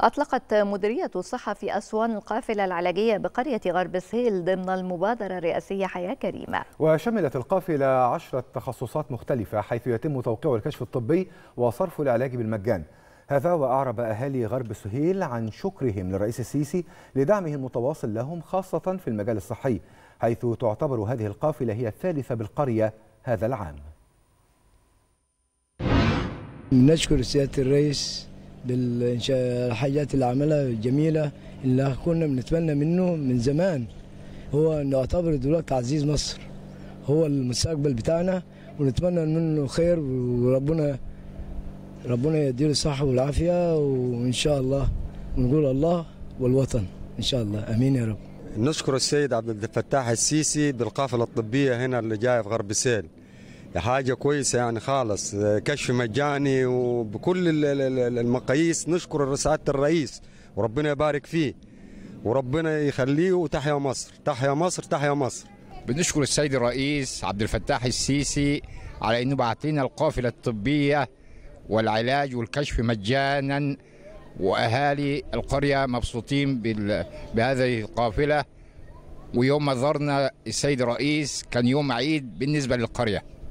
أطلقت مديرية الصحة في أسوان القافلة العلاجية بقرية غرب سهيل ضمن المبادرة الرئاسية حياة كريمة وشملت القافلة عشرة تخصصات مختلفة حيث يتم توقيع الكشف الطبي وصرف العلاج بالمجان هذا وأعرب أهالي غرب سهيل عن شكرهم للرئيس السيسي لدعمه المتواصل لهم خاصة في المجال الصحي حيث تعتبر هذه القافلة هي الثالثة بالقرية هذا العام نشكر سيادة الرئيس للحاجات اللي عملها الجميله اللي كنا بنتمنى منه من زمان هو نعتبر دلوقتي تعزيز مصر هو المستقبل بتاعنا ونتمنى منه خير وربنا ربنا يديله الصحة والعافية وإن شاء الله نقول الله والوطن إن شاء الله أمين يا رب نشكر السيد عبد الفتاح السيسي بالقافلة الطبية هنا اللي جاية في غرب سيل حاجة كويسة يعني خالص كشف مجاني وبكل المقاييس نشكر سعادة الرئيس وربنا يبارك فيه وربنا يخليه وتحيا مصر تحيا مصر تحيا مصر بنشكر السيد الرئيس عبد الفتاح السيسي على انه بعت لنا القافله الطبيه والعلاج والكشف مجانا واهالي القريه مبسوطين بهذه القافله ويوم ما زرنا السيد الرئيس كان يوم عيد بالنسبه للقريه